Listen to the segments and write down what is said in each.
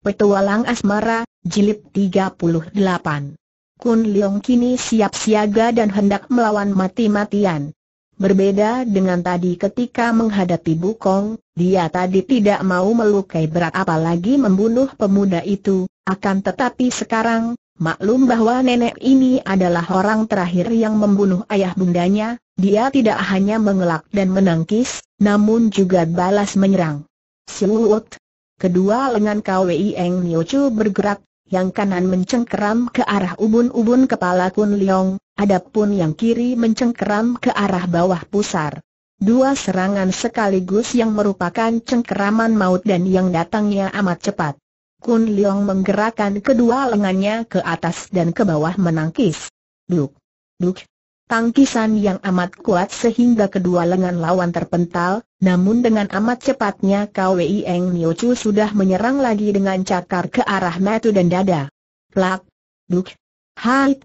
Petualang Asmara, Jilid 38 Kun Leong kini siap siaga dan hendak melawan mati-matian. Berbeda dengan tadi ketika menghadapi Bukong, dia tadi tidak mau melukai berat apalagi membunuh pemuda itu, akan tetapi sekarang, maklum bahwa nenek ini adalah orang terakhir yang membunuh ayah bundanya, dia tidak hanya mengelak dan menangkis, namun juga balas menyerang. Siluut, Kedua lengan Kwei Eng Niochu bergerak, yang kanan mencengkeram ke arah ubun-ubun kepala Kun Leong, adapun yang kiri mencengkeram ke arah bawah pusar. Dua serangan sekaligus yang merupakan cengkeraman maut dan yang datangnya amat cepat. Kun Leong menggerakkan kedua lengannya ke atas dan ke bawah menangkis. Duk, duk, tangkisan yang amat kuat sehingga kedua lengan lawan terpental, namun dengan amat cepatnya Kwei Eng Niochu sudah menyerang lagi dengan cakar ke arah metu dan dada. Plak, duk, hait.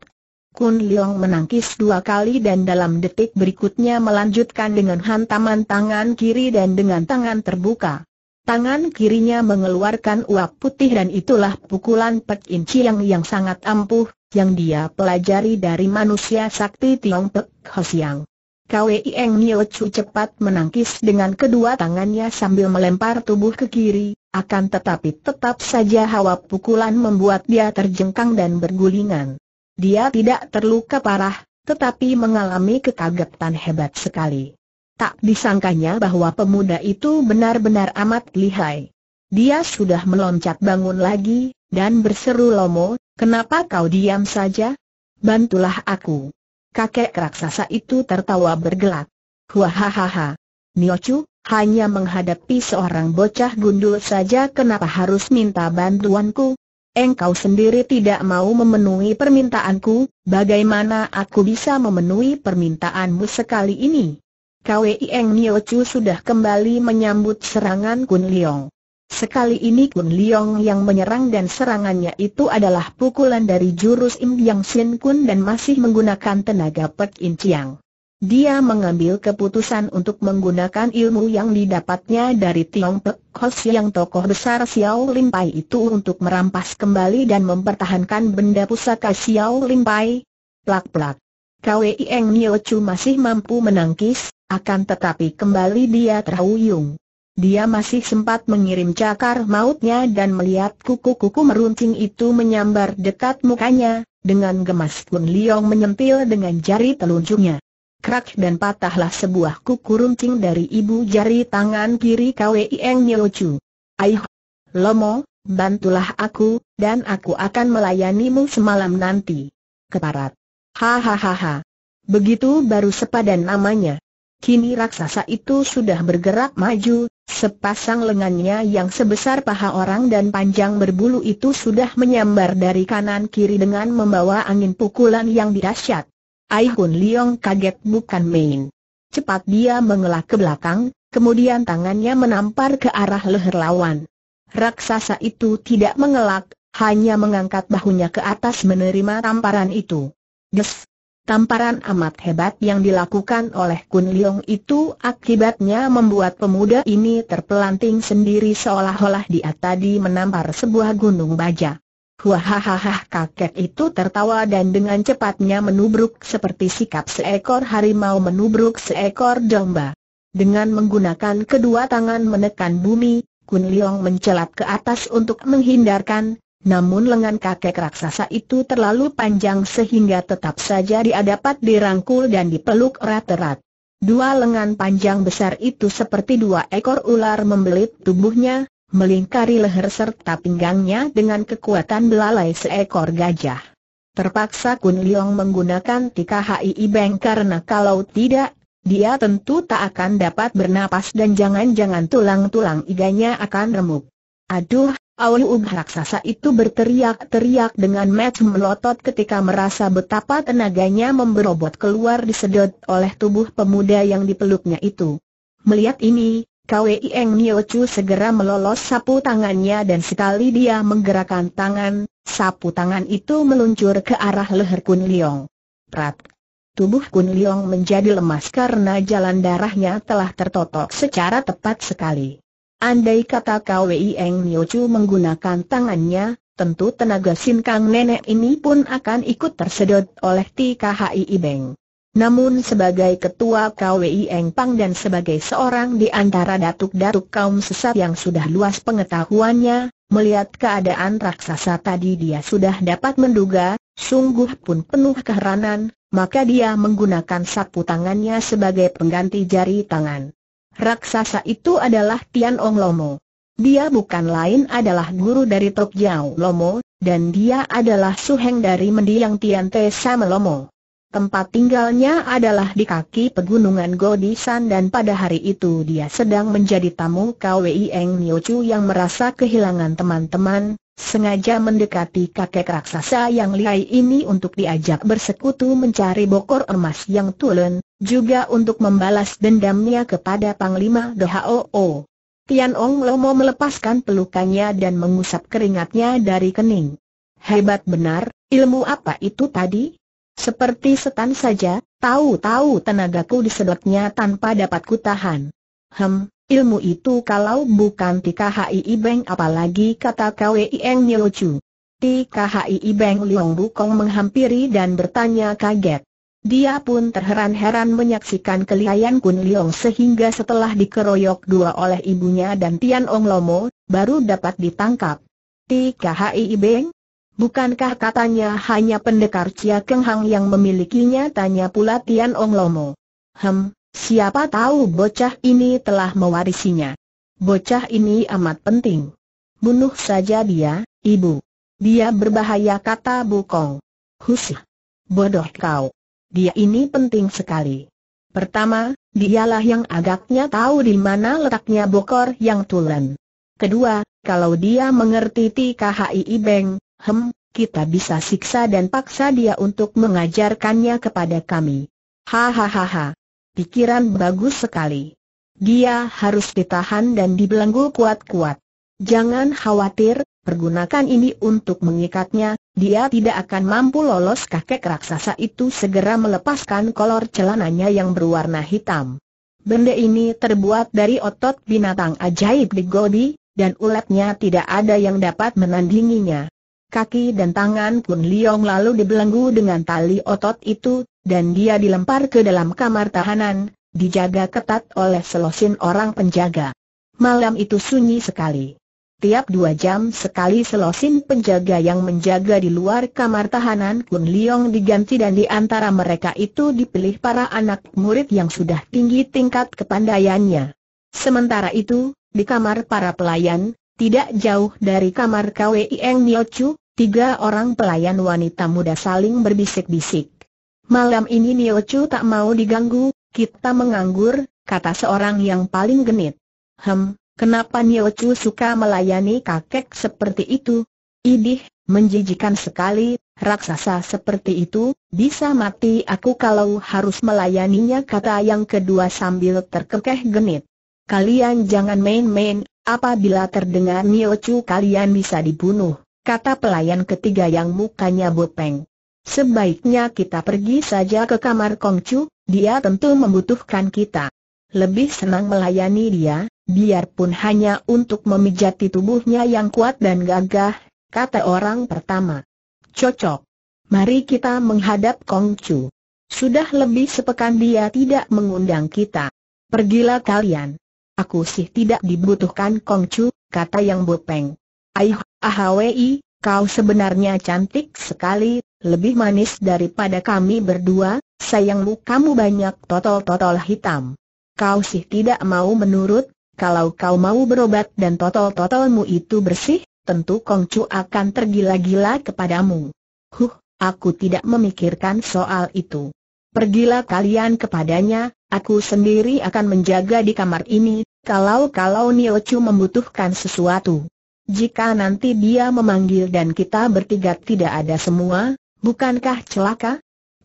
Kun Leong menangkis dua kali dan dalam detik berikutnya melanjutkan dengan hantaman tangan kiri dan dengan tangan terbuka. Tangan kirinya mengeluarkan uap putih dan itulah pukulan Pek Inci yang sangat ampuh, yang dia pelajari dari manusia sakti Tiong Pek Hosiang. Kwei Eng Nio Chu cepat menangkis dengan kedua tangannya sambil melempar tubuh ke kiri, akan tetapi tetap saja hawa pukulan membuat dia terjengkang dan bergulingan. Dia tidak terluka parah, tetapi mengalami kekagetan hebat sekali. Tak disangkanya bahwa pemuda itu benar-benar amat lihai. Dia sudah meloncat bangun lagi, dan berseru Lomo, kenapa kau diam saja? Bantulah aku. Kakek raksasa itu tertawa bergelak. Wahahaha. Niochu, hanya menghadapi seorang bocah gundul saja kenapa harus minta bantuanku? Engkau sendiri tidak mau memenuhi permintaanku, bagaimana aku bisa memenuhi permintaanmu sekali ini? Kwei Eng Niochu sudah kembali menyambut serangan Kun Leong. Sekali ini Kun Liyong yang menyerang dan serangannya itu adalah pukulan dari jurus Im Yang Sin Kun dan masih menggunakan tenaga Pek In Chiang. Dia mengambil keputusan untuk menggunakan ilmu yang didapatnya dari Tiong Pek Kos yang tokoh besar Xiao Lim Pai itu untuk merampas kembali dan mempertahankan benda pusaka Xiao Lim Pai. Plak-plak. Kwei Eng Nio Chu masih mampu menangkis, akan tetapi kembali dia terhuyung. Dia masih sempat mengirim cakar mautnya dan melihat kuku-kuku meruncing itu menyambar dekat mukanya, dengan gemas Kun Liong menyentil dengan jari telunjuknya. Krak dan patahlah sebuah kuku runcing dari ibu jari tangan kiri Kwieng Nyocu. Aih, Lomo, bantulah aku, dan aku akan melayanimu semalam nanti. Keparat. Hahaha. Begitu baru sepadan namanya. Kini raksasa itu sudah bergerak maju, sepasang lengannya yang sebesar paha orang dan panjang berbulu itu sudah menyambar dari kanan kiri dengan membawa angin pukulan yang dahsyat. Ai Hun Leong kaget bukan main. Cepat dia mengelak ke belakang, kemudian tangannya menampar ke arah leher lawan. Raksasa itu tidak mengelak, hanya mengangkat bahunya ke atas menerima tamparan itu. Des, Tamparan amat hebat yang dilakukan oleh Kun Leong itu akibatnya membuat pemuda ini terpelanting sendiri seolah-olah dia tadi menampar sebuah gunung baja. Wahahaha kakek itu tertawa dan dengan cepatnya menubruk seperti sikap seekor harimau menubruk seekor domba. Dengan menggunakan kedua tangan menekan bumi, Kun Leong mencelat ke atas untuk menghindarkan namun lengan kakek raksasa itu terlalu panjang sehingga tetap saja dia dapat dirangkul dan dipeluk erat-erat. Dua lengan panjang besar itu seperti dua ekor ular membelit tubuhnya, melingkari leher serta pinggangnya dengan kekuatan belalai seekor gajah. Terpaksa Kun Leong menggunakan tika HII Beng karena kalau tidak, dia tentu tak akan dapat bernapas dan jangan-jangan tulang-tulang iganya akan remuk. Aduh, Aulug raksasa itu berteriak-teriak dengan match melotot ketika merasa betapa tenaganya memberobot keluar disedot oleh tubuh pemuda yang dipeluknya itu. Melihat ini, Kwei Eng Niochu segera melolos sapu tangannya dan sekali dia menggerakkan tangan, sapu tangan itu meluncur ke arah leher Kun Liong. Prat. Tubuh Kun Liong menjadi lemas karena jalan darahnya telah tertotok secara tepat sekali. Andai kata KWI Eng Chu menggunakan tangannya, tentu tenaga Sin Kang Nenek ini pun akan ikut tersedot oleh TKHI Ibeng. Namun sebagai ketua KWI Eng Pang dan sebagai seorang di antara datuk-datuk kaum sesat yang sudah luas pengetahuannya, melihat keadaan raksasa tadi dia sudah dapat menduga, sungguh pun penuh keheranan, maka dia menggunakan sapu tangannya sebagai pengganti jari tangan. Raksasa itu adalah Tian Ong Lomo. Dia bukan lain adalah guru dari Tok Jiao Lomo, dan dia adalah suheng dari mendiang Tian Te Sam Lomo. Tempat tinggalnya adalah di kaki pegunungan Godisan dan pada hari itu dia sedang menjadi tamu KWI Eng Niochu yang merasa kehilangan teman-teman, Sengaja mendekati kakek raksasa yang lihai ini untuk diajak bersekutu mencari bokor emas yang tulen, juga untuk membalas dendamnya kepada Panglima Dhoo. Tian Ong Lomo melepaskan pelukannya dan mengusap keringatnya dari kening. Hebat benar, ilmu apa itu tadi? Seperti setan saja, tahu-tahu tenagaku disedotnya tanpa dapat kutahan. Hem, Ilmu itu kalau bukan TKHI Beng apalagi kata Nyo Chu. TKHI Beng Liong Bukong menghampiri dan bertanya kaget. Dia pun terheran-heran menyaksikan kelihayan Kun Liong sehingga setelah dikeroyok dua oleh ibunya dan Tian Ong Lomo, baru dapat ditangkap. TKHI Beng? Bukankah katanya hanya pendekar Cia Keng Hang yang memilikinya tanya pula Tian Ong Lomo. Hem, Siapa tahu bocah ini telah mewarisinya. Bocah ini amat penting. Bunuh saja dia, ibu. Dia berbahaya kata Bukong. Husih. Bodoh kau. Dia ini penting sekali. Pertama, dialah yang agaknya tahu di mana letaknya bokor yang tulen. Kedua, kalau dia mengerti TKHI ibeng, hem, kita bisa siksa dan paksa dia untuk mengajarkannya kepada kami. Hahaha. Pikiran bagus sekali. Dia harus ditahan dan dibelenggu kuat-kuat. Jangan khawatir, pergunakan ini untuk mengikatnya, dia tidak akan mampu lolos kakek raksasa itu segera melepaskan kolor celananya yang berwarna hitam. Benda ini terbuat dari otot binatang ajaib di Godi, dan ulatnya tidak ada yang dapat menandinginya. Kaki dan tangan pun Liong lalu dibelenggu dengan tali otot itu, dan dia dilempar ke dalam kamar tahanan, dijaga ketat oleh selosin orang penjaga. Malam itu sunyi sekali. Tiap dua jam sekali selosin penjaga yang menjaga di luar kamar tahanan Kun Liong diganti dan di antara mereka itu dipilih para anak murid yang sudah tinggi tingkat kepandaiannya. Sementara itu, di kamar para pelayan, tidak jauh dari kamar KWI Eng Niochu, Tiga orang pelayan wanita muda saling berbisik-bisik. Malam ini Nio Chu tak mau diganggu, kita menganggur, kata seorang yang paling genit. Hem, kenapa Nio Chu suka melayani kakek seperti itu? Idih, menjijikan sekali, raksasa seperti itu, bisa mati aku kalau harus melayaninya kata yang kedua sambil terkekeh genit. Kalian jangan main-main, apabila terdengar Nio Chu kalian bisa dibunuh, kata pelayan ketiga yang mukanya bopeng. Sebaiknya kita pergi saja ke kamar Kongcu, dia tentu membutuhkan kita. Lebih senang melayani dia, biarpun hanya untuk memijati tubuhnya yang kuat dan gagah, kata orang pertama. Cocok. Mari kita menghadap Kongcu. Sudah lebih sepekan dia tidak mengundang kita. Pergilah kalian. Aku sih tidak dibutuhkan Kongcu, kata yang bopeng. Aih, ahwi, kau sebenarnya cantik sekali, lebih manis daripada kami berdua, sayangmu kamu banyak totol-totol hitam. Kau sih tidak mau menurut, kalau kau mau berobat dan totol-totolmu itu bersih, tentu Kongcu akan tergila-gila kepadamu. Huh, aku tidak memikirkan soal itu. Pergilah kalian kepadanya, aku sendiri akan menjaga di kamar ini, kalau-kalau Niochu membutuhkan sesuatu. Jika nanti dia memanggil dan kita bertiga tidak ada semua, bukankah celaka?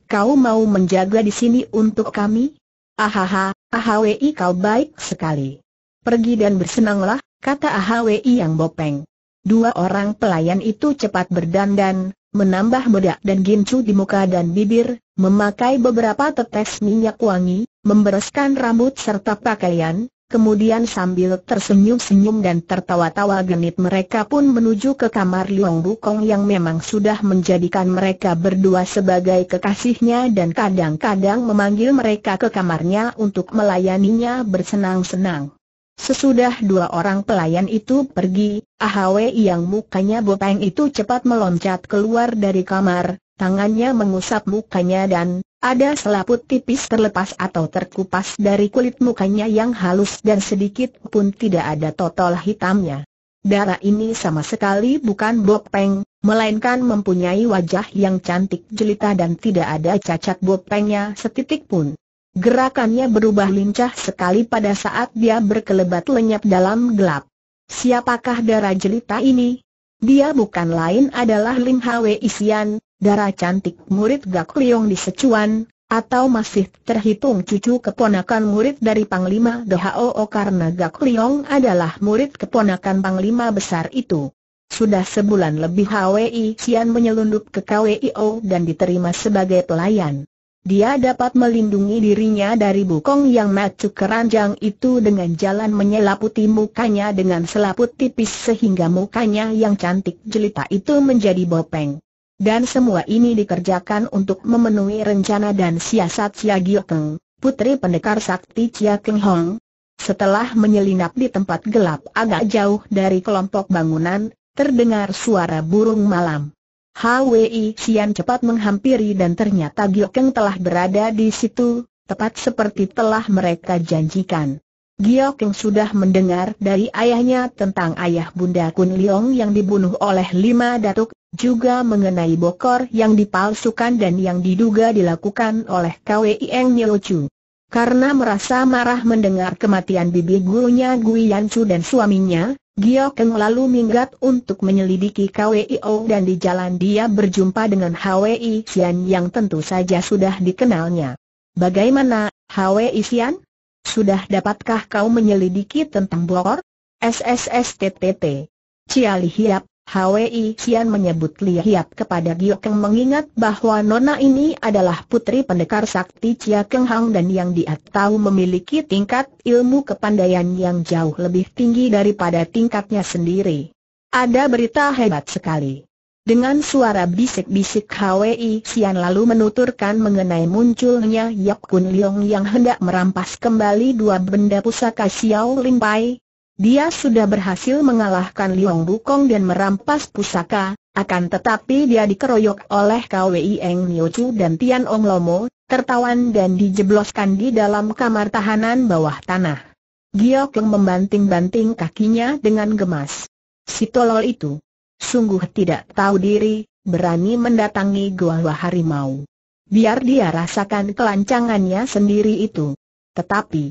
Kau mau menjaga di sini untuk kami? Ahaha, Ahwi kau baik sekali. Pergi dan bersenanglah, kata Ahwi yang bopeng. Dua orang pelayan itu cepat berdandan, menambah bedak dan gincu di muka dan bibir, memakai beberapa tetes minyak wangi, membereskan rambut serta pakaian, Kemudian sambil tersenyum-senyum dan tertawa-tawa genit mereka pun menuju ke kamar Liong Bukong yang memang sudah menjadikan mereka berdua sebagai kekasihnya dan kadang-kadang memanggil mereka ke kamarnya untuk melayaninya bersenang-senang. Sesudah dua orang pelayan itu pergi, Ahwe yang mukanya bopeng itu cepat meloncat keluar dari kamar, tangannya mengusap mukanya dan, ada selaput tipis terlepas atau terkupas dari kulit mukanya yang halus dan sedikit pun tidak ada totol hitamnya. Darah ini sama sekali bukan bopeng, melainkan mempunyai wajah yang cantik jelita dan tidak ada cacat bopengnya setitik pun. Gerakannya berubah lincah sekali pada saat dia berkelebat lenyap dalam gelap. Siapakah darah jelita ini? Dia bukan lain adalah Lim Hwe Isian, darah cantik murid Gak Liong di Secuan, atau masih terhitung cucu keponakan murid dari Panglima Dohao karena Gak Liong adalah murid keponakan Panglima besar itu. Sudah sebulan lebih HWI Sian menyelundup ke KWIO dan diterima sebagai pelayan. Dia dapat melindungi dirinya dari bukong yang macu keranjang itu dengan jalan menyelaputi mukanya dengan selaput tipis sehingga mukanya yang cantik jelita itu menjadi bopeng. Dan semua ini dikerjakan untuk memenuhi rencana dan siasat Sia Giokeng, putri pendekar sakti Chia Keng Hong. Setelah menyelinap di tempat gelap agak jauh dari kelompok bangunan, terdengar suara burung malam. Hwi Xian cepat menghampiri dan ternyata Giokeng telah berada di situ, tepat seperti telah mereka janjikan. Giokeng sudah mendengar dari ayahnya tentang ayah Bunda Kun Liong yang dibunuh oleh lima datuk juga mengenai bokor yang dipalsukan dan yang diduga dilakukan oleh KWI Eng Chu. Karena merasa marah mendengar kematian bibi gurunya Gui Yancu dan suaminya, Gio Keng lalu minggat untuk menyelidiki KWI O dan di jalan dia berjumpa dengan HWI Xian yang tentu saja sudah dikenalnya. Bagaimana, HWI Xian? Sudah dapatkah kau menyelidiki tentang Bokor? SSSTTT. TTT. Hwi Xian menyebut lihat kepada Gio Keng mengingat bahwa Nona ini adalah putri pendekar sakti Chia Keng Hang dan yang dia tahu memiliki tingkat ilmu kepandaian yang jauh lebih tinggi daripada tingkatnya sendiri. Ada berita hebat sekali. Dengan suara bisik-bisik Hwi Xian lalu menuturkan mengenai munculnya Yap Kun Leong yang hendak merampas kembali dua benda pusaka Xiao Pai. Dia sudah berhasil mengalahkan Liong Bukong dan merampas pusaka, akan tetapi dia dikeroyok oleh KWI Eng Chu dan Tian Ong Lomo, tertawan dan dijebloskan di dalam kamar tahanan bawah tanah. Giok Leng membanting-banting kakinya dengan gemas. Si tolol itu sungguh tidak tahu diri, berani mendatangi Gua Goa Harimau. Biar dia rasakan kelancangannya sendiri itu. Tetapi,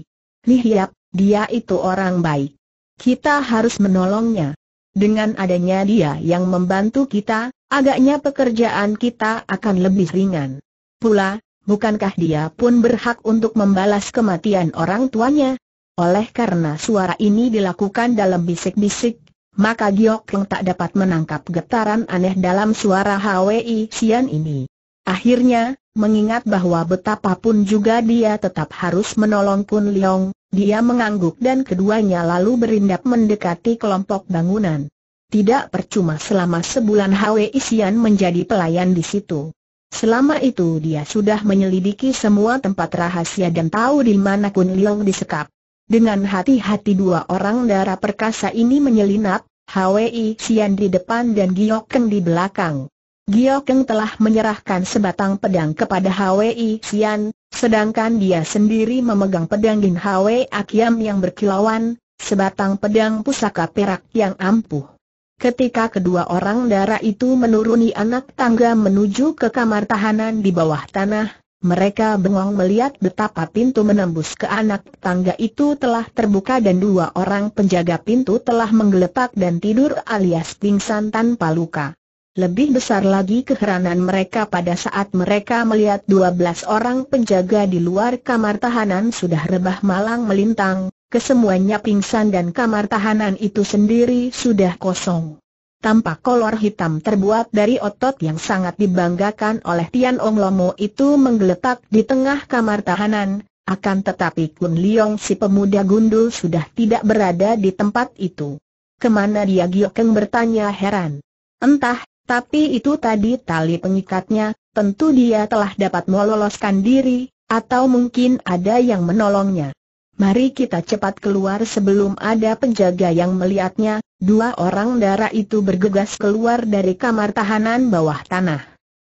lihat, dia itu orang baik. Kita harus menolongnya. Dengan adanya dia yang membantu kita, agaknya pekerjaan kita akan lebih ringan. Pula, bukankah dia pun berhak untuk membalas kematian orang tuanya? Oleh karena suara ini dilakukan dalam bisik-bisik, maka Giok leng tak dapat menangkap getaran aneh dalam suara Hwi Sian ini. Akhirnya, mengingat bahwa betapapun juga dia tetap harus menolong Kun Leong, dia mengangguk dan keduanya lalu berindap mendekati kelompok bangunan. Tidak percuma selama sebulan Hwe Isian menjadi pelayan di situ. Selama itu dia sudah menyelidiki semua tempat rahasia dan tahu di mana Kun Liong disekap. Dengan hati-hati dua orang darah perkasa ini menyelinap, Hwe Isian di depan dan Giok Keng di belakang. Giok Keng telah menyerahkan sebatang pedang kepada Hwe Isian, Sedangkan dia sendiri memegang pedang Gin Hwe Akiam yang berkilauan, sebatang pedang pusaka perak yang ampuh. Ketika kedua orang darah itu menuruni anak tangga menuju ke kamar tahanan di bawah tanah, mereka bengong melihat betapa pintu menembus ke anak tangga itu telah terbuka dan dua orang penjaga pintu telah menggeletak dan tidur alias pingsan tanpa luka. Lebih besar lagi keheranan mereka pada saat mereka melihat 12 orang penjaga di luar kamar tahanan sudah rebah malang melintang, kesemuanya pingsan dan kamar tahanan itu sendiri sudah kosong. Tampak kolor hitam terbuat dari otot yang sangat dibanggakan oleh Tian Ong Lomo itu menggeletak di tengah kamar tahanan, akan tetapi Kun Liong si pemuda gundul sudah tidak berada di tempat itu. Kemana dia Giokeng bertanya heran. Entah, tapi itu tadi tali pengikatnya, tentu dia telah dapat meloloskan diri, atau mungkin ada yang menolongnya. Mari kita cepat keluar sebelum ada penjaga yang melihatnya, dua orang darah itu bergegas keluar dari kamar tahanan bawah tanah.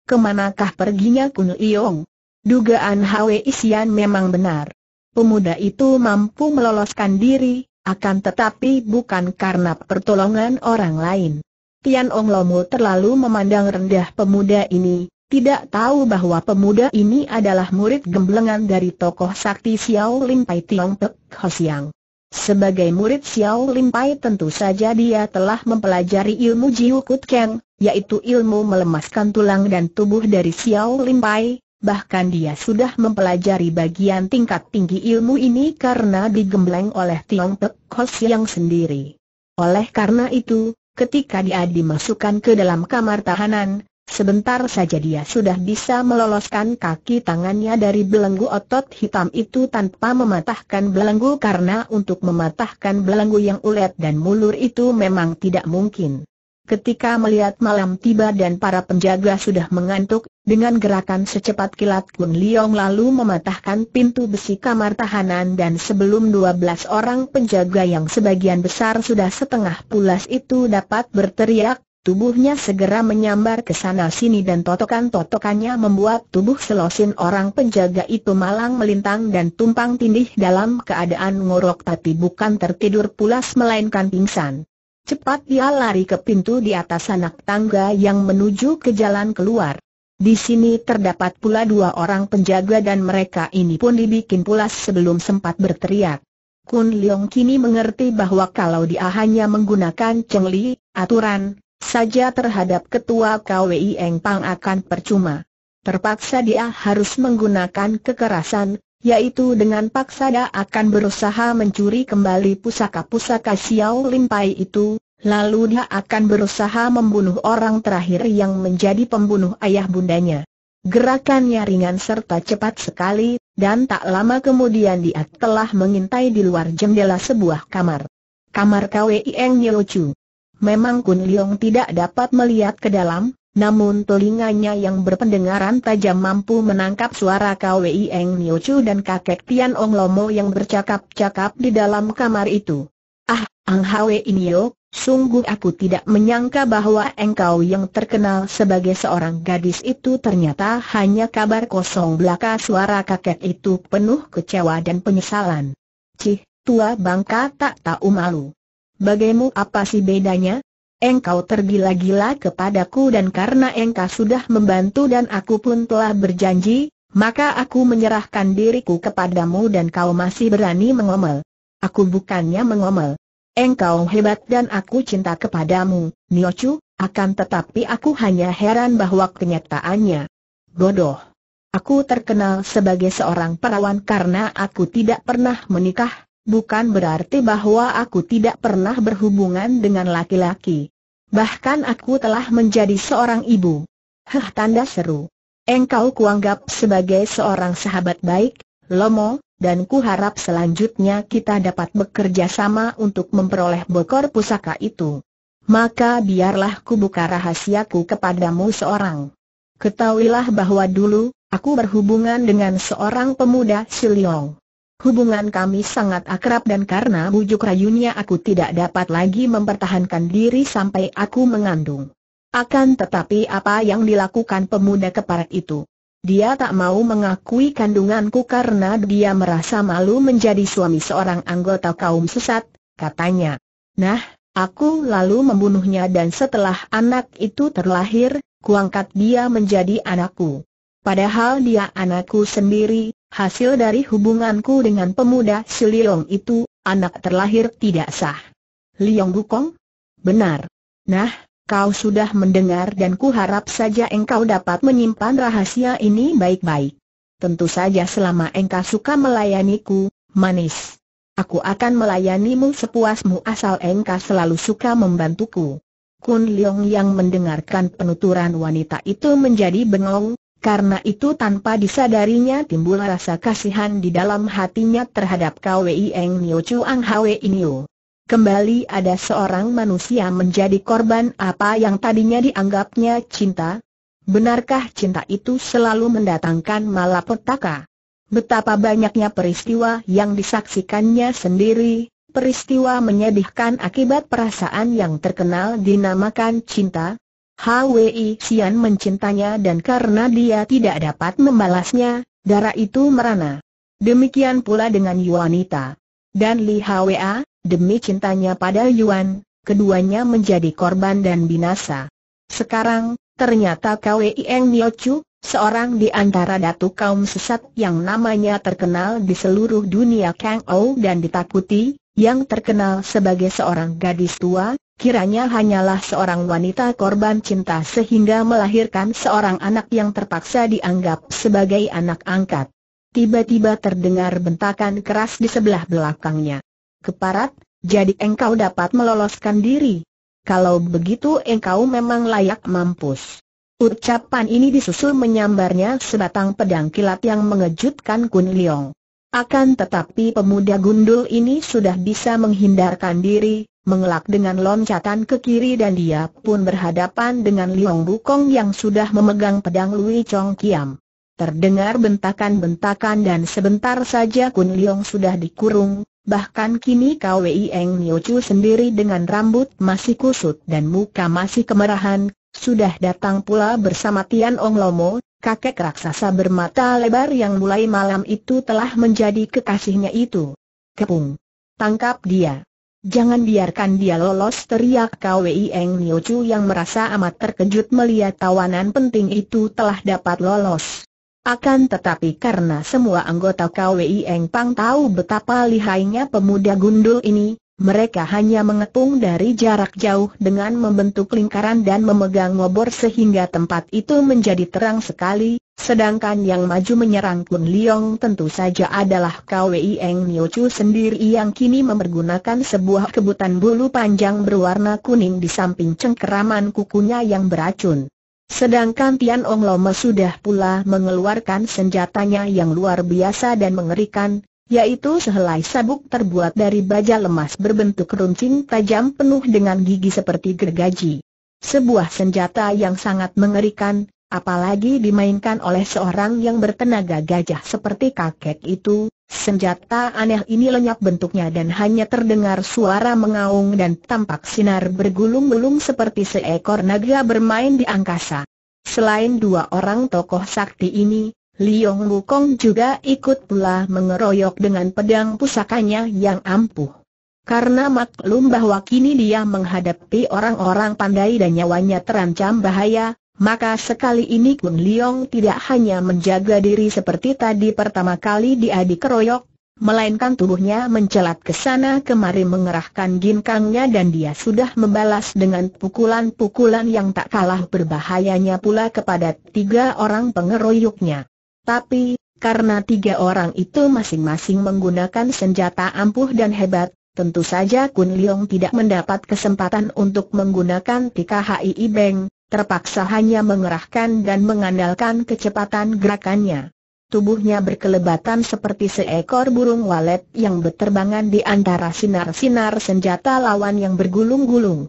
Kemanakah perginya Kun Iong? Dugaan Hwe Isian memang benar. Pemuda itu mampu meloloskan diri, akan tetapi bukan karena pertolongan orang lain. Tian Ong Lomu terlalu memandang rendah pemuda ini, tidak tahu bahwa pemuda ini adalah murid gemblengan dari tokoh sakti Xiao Lim Pai Tiong Pek Hosiang. Sebagai murid Xiao Lim Pai tentu saja dia telah mempelajari ilmu Jiu Kut Keng, yaitu ilmu melemaskan tulang dan tubuh dari Xiao Lim Pai, bahkan dia sudah mempelajari bagian tingkat tinggi ilmu ini karena digembleng oleh Tiong Pek Hosiang sendiri. Oleh karena itu, Ketika dia dimasukkan ke dalam kamar tahanan, sebentar saja dia sudah bisa meloloskan kaki tangannya dari belenggu otot hitam itu tanpa mematahkan belenggu karena untuk mematahkan belenggu yang ulet dan mulur itu memang tidak mungkin. Ketika melihat malam tiba dan para penjaga sudah mengantuk, dengan gerakan secepat kilat Kun Liong lalu mematahkan pintu besi kamar tahanan dan sebelum 12 orang penjaga yang sebagian besar sudah setengah pulas itu dapat berteriak, tubuhnya segera menyambar ke sana sini dan totokan-totokannya membuat tubuh selosin orang penjaga itu malang melintang dan tumpang tindih dalam keadaan ngorok tapi bukan tertidur pulas melainkan pingsan. Cepat dia lari ke pintu di atas anak tangga yang menuju ke jalan keluar. Di sini terdapat pula dua orang penjaga dan mereka ini pun dibikin pulas sebelum sempat berteriak. Kun Leong kini mengerti bahwa kalau dia hanya menggunakan cengli, aturan, saja terhadap ketua KWI Eng Pang akan percuma. Terpaksa dia harus menggunakan kekerasan, yaitu dengan paksa akan berusaha mencuri kembali pusaka-pusaka Xiao Limpai itu, lalu dia akan berusaha membunuh orang terakhir yang menjadi pembunuh ayah bundanya. Gerakannya ringan serta cepat sekali, dan tak lama kemudian dia telah mengintai di luar jendela sebuah kamar. Kamar Kwei Eng chu. Memang Kun Leong tidak dapat melihat ke dalam, namun telinganya yang berpendengaran tajam mampu menangkap suara KWI Eng Chu dan kakek Tian Ong Lomo yang bercakap-cakap di dalam kamar itu. Ah, Ang Hwe Inio, sungguh aku tidak menyangka bahwa engkau yang terkenal sebagai seorang gadis itu ternyata hanya kabar kosong belaka suara kakek itu penuh kecewa dan penyesalan. Cih, tua bangka tak tahu malu. Bagaimu apa sih bedanya? Engkau tergila-gila kepadaku dan karena engkau sudah membantu dan aku pun telah berjanji, maka aku menyerahkan diriku kepadamu dan kau masih berani mengomel. Aku bukannya mengomel. Engkau hebat dan aku cinta kepadamu, Niochu, akan tetapi aku hanya heran bahwa kenyataannya bodoh. Aku terkenal sebagai seorang perawan karena aku tidak pernah menikah, bukan berarti bahwa aku tidak pernah berhubungan dengan laki-laki. Bahkan aku telah menjadi seorang ibu. Heh tanda seru. Engkau kuanggap sebagai seorang sahabat baik, Lomo, dan kuharap selanjutnya kita dapat bekerja sama untuk memperoleh bokor pusaka itu. Maka biarlah ku buka rahasiaku kepadamu seorang. Ketahuilah bahwa dulu, aku berhubungan dengan seorang pemuda Siliong. Hubungan kami sangat akrab dan karena bujuk rayunya aku tidak dapat lagi mempertahankan diri sampai aku mengandung. Akan tetapi apa yang dilakukan pemuda keparat itu? Dia tak mau mengakui kandunganku karena dia merasa malu menjadi suami seorang anggota kaum sesat, katanya. Nah, aku lalu membunuhnya dan setelah anak itu terlahir, kuangkat dia menjadi anakku. Padahal dia anakku sendiri, Hasil dari hubunganku dengan pemuda Liong itu, anak terlahir tidak sah. Liong Gukong? Benar. Nah, kau sudah mendengar dan ku harap saja engkau dapat menyimpan rahasia ini baik-baik. Tentu saja selama engkau suka melayaniku, manis. Aku akan melayanimu sepuasmu asal engkau selalu suka membantuku. Kun Liong yang mendengarkan penuturan wanita itu menjadi bengong, karena itu tanpa disadarinya timbul rasa kasihan di dalam hatinya terhadap Kwei Eng Nio Chuang Hwe Nio. Kembali ada seorang manusia menjadi korban apa yang tadinya dianggapnya cinta. Benarkah cinta itu selalu mendatangkan malapetaka? Betapa banyaknya peristiwa yang disaksikannya sendiri, peristiwa menyedihkan akibat perasaan yang terkenal dinamakan cinta, Hwi Xian mencintanya dan karena dia tidak dapat membalasnya, darah itu merana. Demikian pula dengan Yuanita. Dan Li Hwa, demi cintanya pada Yuan, keduanya menjadi korban dan binasa. Sekarang, ternyata Kwei Eng Chu, seorang di antara datu kaum sesat yang namanya terkenal di seluruh dunia Kang Ou dan ditakuti, yang terkenal sebagai seorang gadis tua, Kiranya hanyalah seorang wanita korban cinta sehingga melahirkan seorang anak yang terpaksa dianggap sebagai anak angkat. Tiba-tiba terdengar bentakan keras di sebelah belakangnya. Keparat, jadi engkau dapat meloloskan diri. Kalau begitu engkau memang layak mampus. Ucapan ini disusul menyambarnya sebatang pedang kilat yang mengejutkan Kun Leong. Akan tetapi pemuda gundul ini sudah bisa menghindarkan diri, mengelak dengan loncatan ke kiri dan dia pun berhadapan dengan Liong Bukong yang sudah memegang pedang Lui Chong Kiam. Terdengar bentakan-bentakan dan sebentar saja Kun Liong sudah dikurung, bahkan kini KWI Eng Chu sendiri dengan rambut masih kusut dan muka masih kemerahan, sudah datang pula bersama Tian Ong Lomo, kakek raksasa bermata lebar yang mulai malam itu telah menjadi kekasihnya itu. Kepung! Tangkap dia! Jangan biarkan dia lolos teriak Kwei Eng Nio Chu yang merasa amat terkejut melihat tawanan penting itu telah dapat lolos. Akan tetapi karena semua anggota Kwei Eng Pang tahu betapa lihainya pemuda gundul ini, mereka hanya mengepung dari jarak jauh dengan membentuk lingkaran dan memegang ngobor sehingga tempat itu menjadi terang sekali, sedangkan yang maju menyerang Kun Liong tentu saja adalah Kwei Eng Nio Chu sendiri yang kini mempergunakan sebuah kebutan bulu panjang berwarna kuning di samping cengkeraman kukunya yang beracun. Sedangkan Tian Ong Loma sudah pula mengeluarkan senjatanya yang luar biasa dan mengerikan, yaitu sehelai sabuk terbuat dari baja lemas berbentuk runcing tajam penuh dengan gigi seperti gergaji. Sebuah senjata yang sangat mengerikan, apalagi dimainkan oleh seorang yang bertenaga gajah seperti kakek itu, senjata aneh ini lenyap bentuknya dan hanya terdengar suara mengaung dan tampak sinar bergulung-gulung seperti seekor naga bermain di angkasa. Selain dua orang tokoh sakti ini, Liong Wukong juga ikut pula mengeroyok dengan pedang pusakanya yang ampuh. Karena maklum bahwa kini dia menghadapi orang-orang pandai dan nyawanya terancam bahaya, maka sekali ini Kun Liong tidak hanya menjaga diri seperti tadi pertama kali dia dikeroyok, melainkan tubuhnya mencelat ke sana kemari mengerahkan ginkangnya dan dia sudah membalas dengan pukulan-pukulan yang tak kalah berbahayanya pula kepada tiga orang pengeroyoknya. Tapi, karena tiga orang itu masing-masing menggunakan senjata ampuh dan hebat, tentu saja Kun Leong tidak mendapat kesempatan untuk menggunakan Tika TKHI Ibeng, terpaksa hanya mengerahkan dan mengandalkan kecepatan gerakannya. Tubuhnya berkelebatan seperti seekor burung walet yang berterbangan di antara sinar-sinar senjata lawan yang bergulung-gulung.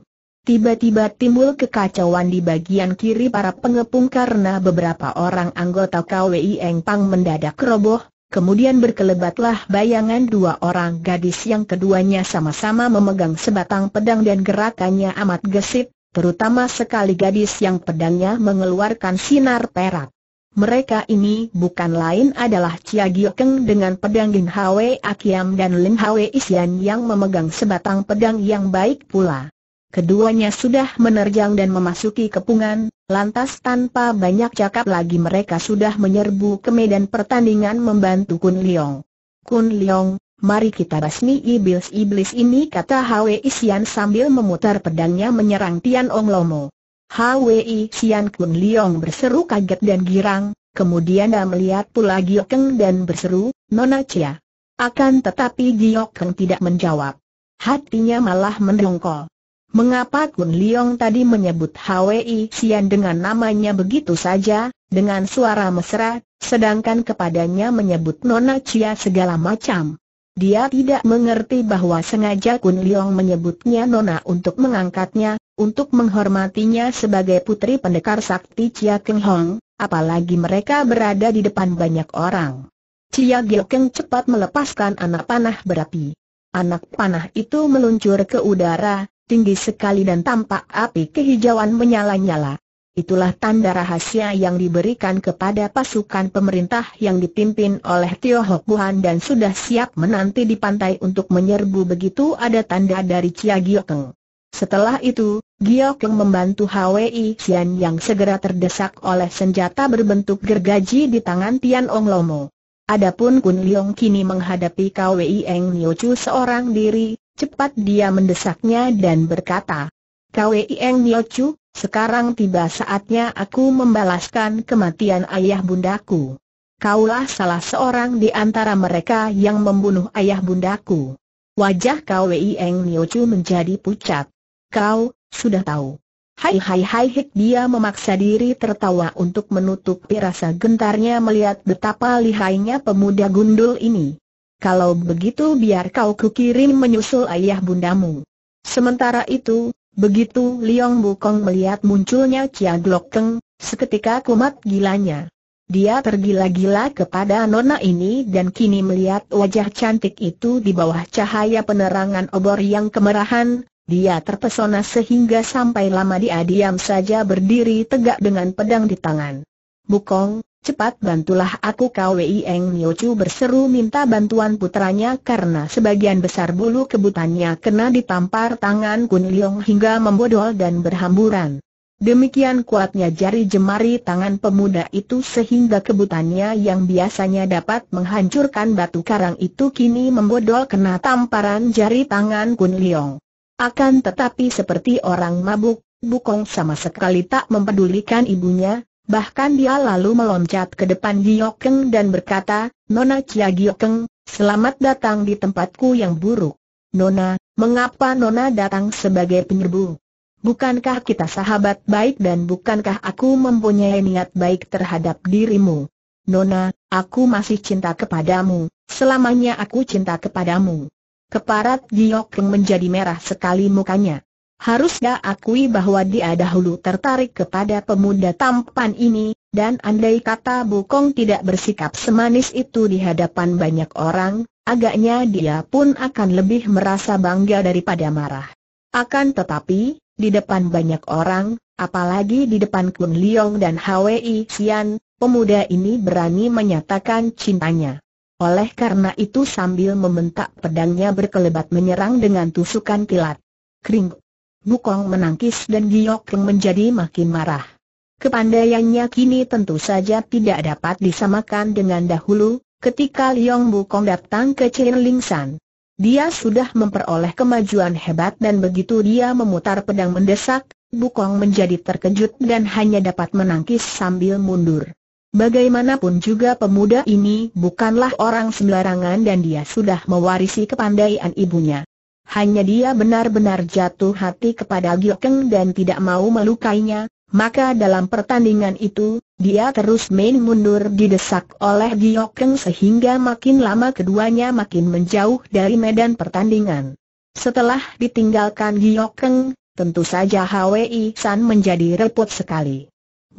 Tiba-tiba timbul kekacauan di bagian kiri para pengepung karena beberapa orang anggota KWI Engpang mendadak roboh, kemudian berkelebatlah bayangan dua orang gadis yang keduanya sama-sama memegang sebatang pedang dan gerakannya amat gesit, terutama sekali gadis yang pedangnya mengeluarkan sinar perak. Mereka ini bukan lain adalah Chia Gio Keng dengan pedang Lin Hwe Akiam dan Lin Hwe Isian yang memegang sebatang pedang yang baik pula. Keduanya sudah menerjang dan memasuki kepungan, lantas tanpa banyak cakap lagi mereka sudah menyerbu ke medan pertandingan membantu Kun Leong. Kun Leong, mari kita basmi iblis-iblis ini kata Hwi Xian sambil memutar pedangnya menyerang Tian Ong Lomo. Hwi Xian Kun Leong berseru kaget dan girang, kemudian dia melihat pula Giokeng dan berseru, Nona Cia. Akan tetapi Giokeng tidak menjawab. Hatinya malah mendongkol. Mengapa Kun Leong tadi menyebut Hwi Sian dengan namanya begitu saja, dengan suara mesra, sedangkan kepadanya menyebut Nona Chia segala macam? Dia tidak mengerti bahwa sengaja Kun Leong menyebutnya Nona untuk mengangkatnya, untuk menghormatinya sebagai putri pendekar sakti Chia Keng Hong, apalagi mereka berada di depan banyak orang. Cia Keng cepat melepaskan anak panah berapi. Anak panah itu meluncur ke udara, tinggi sekali dan tampak api kehijauan menyala-nyala. Itulah tanda rahasia yang diberikan kepada pasukan pemerintah yang dipimpin oleh Tio Hok Buhan dan sudah siap menanti di pantai untuk menyerbu begitu ada tanda dari Chia Giokeng. Setelah itu, Giokeng membantu Hwi Xian yang segera terdesak oleh senjata berbentuk gergaji di tangan Tian Ong Lomo. Adapun Kun Leong kini menghadapi Kwi Eng Niu Chu seorang diri, Cepat dia mendesaknya dan berkata, Kwei Eng Chu, sekarang tiba saatnya aku membalaskan kematian ayah bundaku. Kaulah salah seorang di antara mereka yang membunuh ayah bundaku. Wajah Kwei Eng Chu menjadi pucat. Kau, sudah tahu. Hai hai hai hik dia memaksa diri tertawa untuk menutupi rasa gentarnya melihat betapa lihainya pemuda gundul ini. Kalau begitu biar kau kukirim menyusul ayah bundamu. Sementara itu, begitu Liong Bukong melihat munculnya Chia Glok Keng, seketika kumat gilanya. Dia tergila-gila kepada nona ini dan kini melihat wajah cantik itu di bawah cahaya penerangan obor yang kemerahan, dia terpesona sehingga sampai lama dia diam saja berdiri tegak dengan pedang di tangan. Bukong, Cepat bantulah aku Kwei Eng Niochu berseru minta bantuan putranya karena sebagian besar bulu kebutannya kena ditampar tangan Kun Leong hingga membodol dan berhamburan. Demikian kuatnya jari jemari tangan pemuda itu sehingga kebutannya yang biasanya dapat menghancurkan batu karang itu kini membodol kena tamparan jari tangan Kun Leong. Akan tetapi seperti orang mabuk, Bukong sama sekali tak mempedulikan ibunya, Bahkan dia lalu meloncat ke depan Giokeng dan berkata, Nona Cia Giokeng, selamat datang di tempatku yang buruk. Nona, mengapa Nona datang sebagai penyerbu? Bukankah kita sahabat baik dan bukankah aku mempunyai niat baik terhadap dirimu? Nona, aku masih cinta kepadamu, selamanya aku cinta kepadamu. Keparat Giokeng menjadi merah sekali mukanya. Harusnya akui bahwa dia dahulu tertarik kepada pemuda tampan ini, dan andai kata Bukong tidak bersikap semanis itu di hadapan banyak orang, agaknya dia pun akan lebih merasa bangga daripada marah. Akan tetapi, di depan banyak orang, apalagi di depan Kun Liong dan Hwi Xian, pemuda ini berani menyatakan cintanya. Oleh karena itu sambil membentak pedangnya berkelebat menyerang dengan tusukan kilat. Kring Bukong menangkis dan Giok Keng menjadi makin marah. Kepandaiannya kini tentu saja tidak dapat disamakan dengan dahulu, ketika Liong Bukong datang ke Cirlingsan. Dia sudah memperoleh kemajuan hebat dan begitu dia memutar pedang mendesak, Bukong menjadi terkejut dan hanya dapat menangkis sambil mundur. Bagaimanapun juga pemuda ini bukanlah orang sembarangan dan dia sudah mewarisi kepandaian ibunya hanya dia benar-benar jatuh hati kepada Giokeng dan tidak mau melukainya, maka dalam pertandingan itu, dia terus main mundur didesak oleh Giokeng sehingga makin lama keduanya makin menjauh dari medan pertandingan. Setelah ditinggalkan Giokeng, tentu saja HWI San menjadi repot sekali.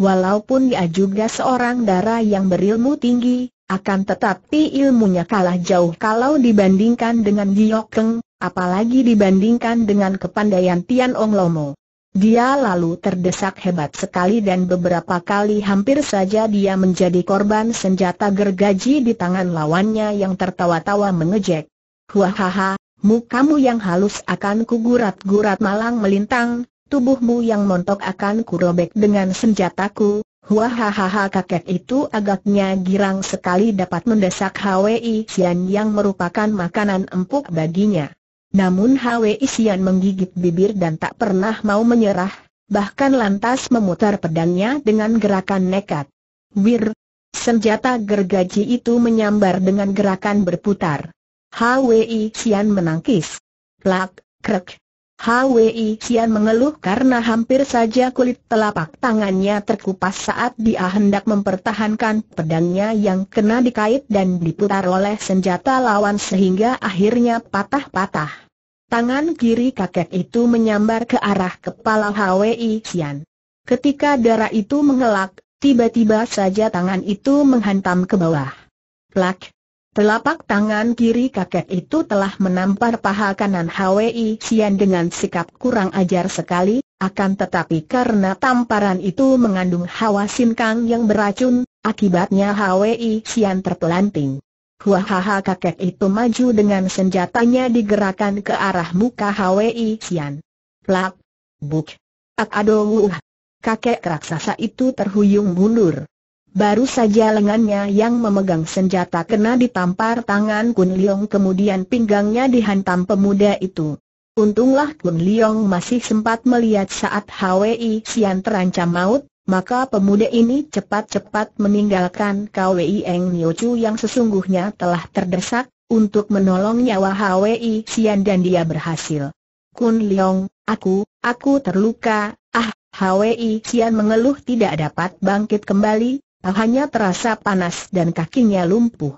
Walaupun dia juga seorang darah yang berilmu tinggi, akan tetapi ilmunya kalah jauh kalau dibandingkan dengan Giok apalagi dibandingkan dengan kepandaian Tian Ong Lomo. Dia lalu terdesak hebat sekali dan beberapa kali hampir saja dia menjadi korban senjata gergaji di tangan lawannya yang tertawa-tawa mengejek. Huahaha, mukamu yang halus akan kugurat-gurat malang melintang, tubuhmu yang montok akan kurobek dengan senjataku, Wahahaha kakek itu agaknya girang sekali dapat mendesak HWI Sian yang merupakan makanan empuk baginya. Namun HWI Sian menggigit bibir dan tak pernah mau menyerah, bahkan lantas memutar pedangnya dengan gerakan nekat. Wir! Senjata gergaji itu menyambar dengan gerakan berputar. HWI Sian menangkis. Plak, krek, Hwi Kian mengeluh karena hampir saja kulit telapak tangannya terkupas saat dia hendak mempertahankan pedangnya yang kena dikait dan diputar oleh senjata lawan sehingga akhirnya patah-patah. Tangan kiri kakek itu menyambar ke arah kepala Hwi Kian. Ketika darah itu mengelak, tiba-tiba saja tangan itu menghantam ke bawah. Plak, Telapak tangan kiri kakek itu telah menampar paha kanan Hwi Sian dengan sikap kurang ajar sekali, akan tetapi karena tamparan itu mengandung hawa sinkang yang beracun, akibatnya Hwi Sian terpelanting. Huahaha kakek itu maju dengan senjatanya digerakkan ke arah muka Hwi Sian. Plak! Buk! Ak Kakek raksasa itu terhuyung mundur. Baru saja lengannya yang memegang senjata kena ditampar tangan Kun Leong kemudian pinggangnya dihantam pemuda itu. Untunglah Kun Leong masih sempat melihat saat Hwi Sian terancam maut, maka pemuda ini cepat-cepat meninggalkan Kwi Eng Nio Chu yang sesungguhnya telah terdesak, untuk menolong nyawa Hwi Sian dan dia berhasil. Kun Leong, aku, aku terluka, ah, Hwi Sian mengeluh tidak dapat bangkit kembali, Tak hanya terasa panas dan kakinya lumpuh.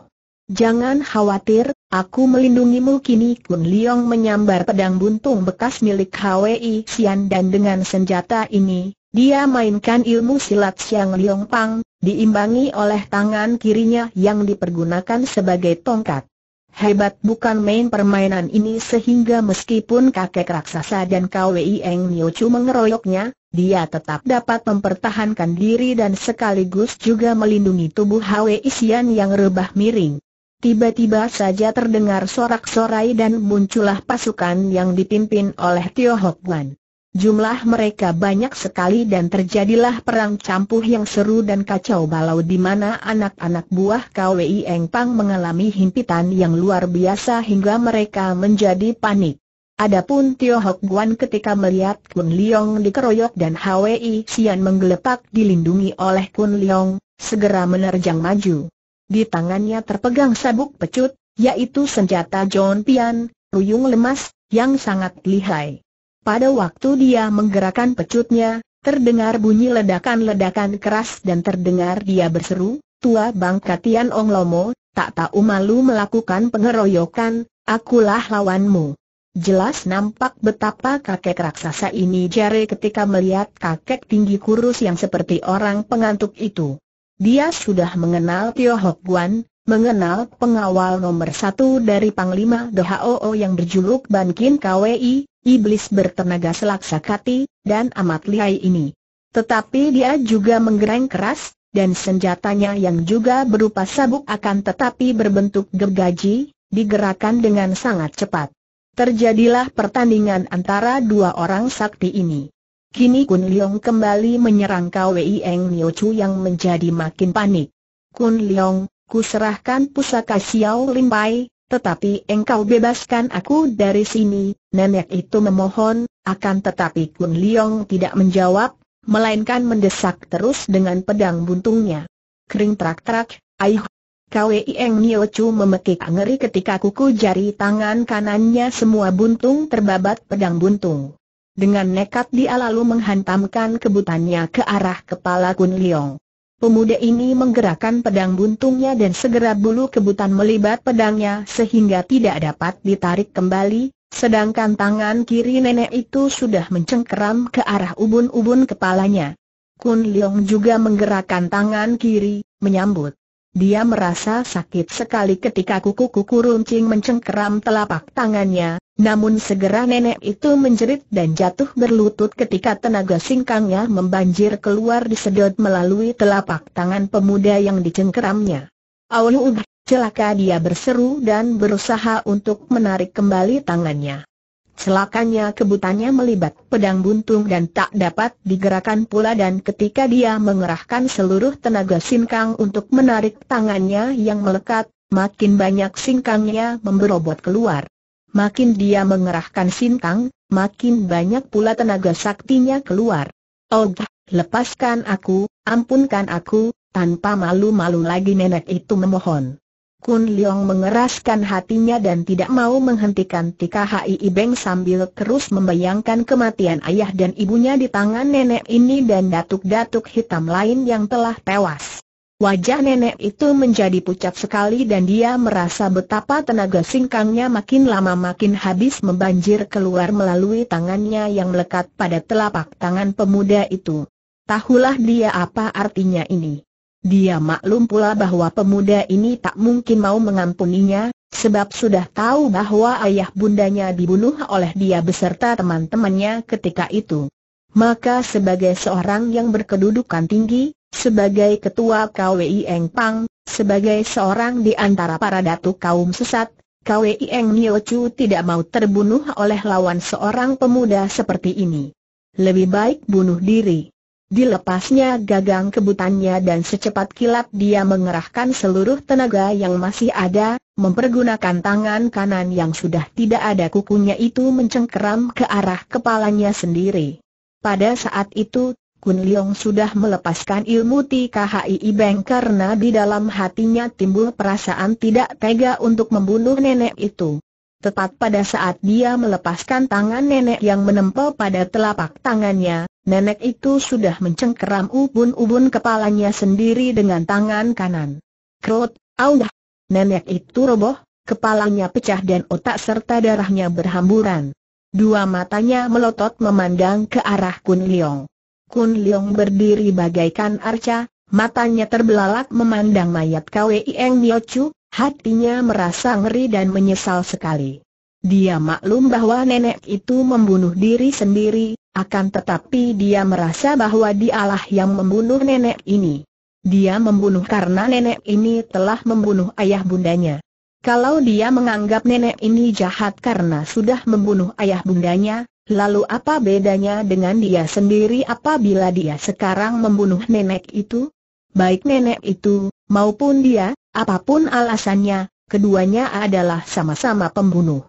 Jangan khawatir, aku melindungimu kini Kun Liong menyambar pedang buntung bekas milik HWI Xian dan dengan senjata ini, dia mainkan ilmu silat Xiang Liong Pang, diimbangi oleh tangan kirinya yang dipergunakan sebagai tongkat. Hebat bukan main permainan ini sehingga meskipun kakek raksasa dan KWI Eng Niochu mengeroyoknya, dia tetap dapat mempertahankan diri dan sekaligus juga melindungi tubuh Hwe Isian yang rebah miring. Tiba-tiba saja terdengar sorak-sorai dan muncullah pasukan yang dipimpin oleh Tio Hok Wan. Jumlah mereka banyak sekali dan terjadilah perang campuh yang seru dan kacau balau di mana anak-anak buah KWI Engpang mengalami himpitan yang luar biasa hingga mereka menjadi panik. Adapun Tio Hok Guan ketika melihat Kun Liang dikeroyok dan HWI Sian menggelepak dilindungi oleh Kun Liang, segera menerjang maju. Di tangannya terpegang sabuk pecut, yaitu senjata John Pian, ruyung lemas, yang sangat lihai. Pada waktu dia menggerakkan pecutnya, terdengar bunyi ledakan-ledakan keras dan terdengar dia berseru, Tua Bang Kation Ong Lomo, tak tahu malu melakukan pengeroyokan, akulah lawanmu. Jelas nampak betapa kakek raksasa ini jare ketika melihat kakek tinggi kurus yang seperti orang pengantuk itu. Dia sudah mengenal Tio Hok Guan, mengenal pengawal nomor satu dari Panglima DHOO yang berjuluk Ban Kin KWI, iblis bertenaga kati, dan amat lihai ini. Tetapi dia juga menggereng keras, dan senjatanya yang juga berupa sabuk akan tetapi berbentuk gergaji, digerakkan dengan sangat cepat. Terjadilah pertandingan antara dua orang sakti ini. Kini Kun Leong kembali menyerang Kwei Eng Nio Chu yang menjadi makin panik. Kun Leong, kuserahkan pusaka Xiao Pai, tetapi engkau bebaskan aku dari sini, nenek itu memohon, akan tetapi Kun Liong tidak menjawab, melainkan mendesak terus dengan pedang buntungnya. Kering trak-trak, ayuh! Kwei Eng Nio Chu memekik ngeri ketika kuku jari tangan kanannya semua buntung terbabat pedang buntung. Dengan nekat dia lalu menghantamkan kebutannya ke arah kepala Kun Liong. Pemuda ini menggerakkan pedang buntungnya dan segera bulu kebutan melibat pedangnya sehingga tidak dapat ditarik kembali, sedangkan tangan kiri nenek itu sudah mencengkeram ke arah ubun-ubun kepalanya. Kun Leong juga menggerakkan tangan kiri, menyambut. Dia merasa sakit sekali ketika kuku-kuku runcing mencengkeram telapak tangannya, namun segera nenek itu menjerit dan jatuh berlutut ketika tenaga singkangnya membanjir keluar disedot melalui telapak tangan pemuda yang dicengkeramnya. Auluh, celaka dia berseru dan berusaha untuk menarik kembali tangannya. Celakanya kebutannya melibat pedang buntung dan tak dapat digerakkan pula dan ketika dia mengerahkan seluruh tenaga singkang untuk menarik tangannya yang melekat, makin banyak singkangnya memberobot keluar. Makin dia mengerahkan singkang, makin banyak pula tenaga saktinya keluar. Oh, lepaskan aku, ampunkan aku, tanpa malu-malu lagi nenek itu memohon. Kun Leong mengeraskan hatinya dan tidak mau menghentikan Tika Hai Ibeng sambil terus membayangkan kematian ayah dan ibunya di tangan nenek ini dan datuk-datuk hitam lain yang telah tewas. Wajah nenek itu menjadi pucat sekali dan dia merasa betapa tenaga singkangnya makin lama makin habis membanjir keluar melalui tangannya yang melekat pada telapak tangan pemuda itu. Tahulah dia apa artinya ini. Dia maklum pula bahwa pemuda ini tak mungkin mau mengampuninya, sebab sudah tahu bahwa ayah bundanya dibunuh oleh dia beserta teman-temannya ketika itu. Maka sebagai seorang yang berkedudukan tinggi, sebagai ketua KWI Eng Pang, sebagai seorang di antara para datu kaum sesat, KWI Eng Nio Chu tidak mau terbunuh oleh lawan seorang pemuda seperti ini. Lebih baik bunuh diri. Dilepasnya gagang kebutannya dan secepat kilat dia mengerahkan seluruh tenaga yang masih ada, mempergunakan tangan kanan yang sudah tidak ada kukunya itu mencengkeram ke arah kepalanya sendiri. Pada saat itu, Kun Leong sudah melepaskan ilmu TKHI Beng karena di dalam hatinya timbul perasaan tidak tega untuk membunuh nenek itu. Tepat pada saat dia melepaskan tangan nenek yang menempel pada telapak tangannya, nenek itu sudah mencengkeram ubun-ubun kepalanya sendiri dengan tangan kanan. Krot, audah! Nenek itu roboh, kepalanya pecah dan otak serta darahnya berhamburan. Dua matanya melotot memandang ke arah Kun Leong. Kun Leong berdiri bagaikan arca, matanya terbelalak memandang mayat Kwei Eng Miochu, hatinya merasa ngeri dan menyesal sekali. Dia maklum bahwa nenek itu membunuh diri sendiri, akan tetapi dia merasa bahwa dialah yang membunuh nenek ini. Dia membunuh karena nenek ini telah membunuh ayah bundanya. Kalau dia menganggap nenek ini jahat karena sudah membunuh ayah bundanya, lalu apa bedanya dengan dia sendiri apabila dia sekarang membunuh nenek itu? Baik nenek itu, maupun dia, apapun alasannya, keduanya adalah sama-sama pembunuh.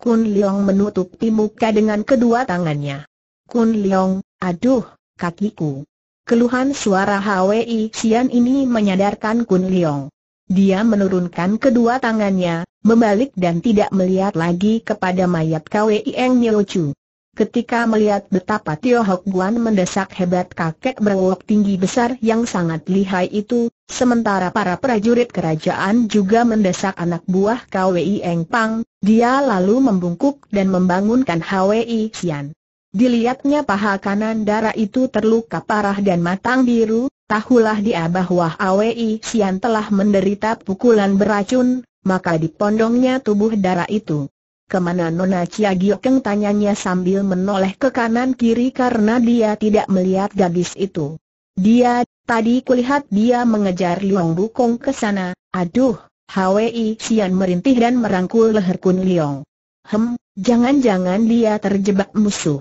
Kun Leong menutupi muka dengan kedua tangannya. Kun Leong, aduh, kakiku. Keluhan suara Hwi Xian ini menyadarkan Kun Leong. Dia menurunkan kedua tangannya, membalik dan tidak melihat lagi kepada mayat Kwi Eng Chu. Ketika melihat betapa Tio Hok Guan mendesak hebat kakek berwok tinggi besar yang sangat lihai itu, sementara para prajurit kerajaan juga mendesak anak buah KWI Eng Pang, dia lalu membungkuk dan membangunkan HWI Xian. Dilihatnya paha kanan darah itu terluka parah dan matang biru, tahulah dia bahwa Awei Sian telah menderita pukulan beracun, maka di pondongnya tubuh darah itu. Kemana Nona Chia Giokeng tanyanya sambil menoleh ke kanan kiri karena dia tidak melihat gadis itu. Dia, tadi kulihat dia mengejar Liong Bukong ke sana, aduh, Hwi Sian merintih dan merangkul leher Kun Liong. Hem, jangan-jangan dia terjebak musuh.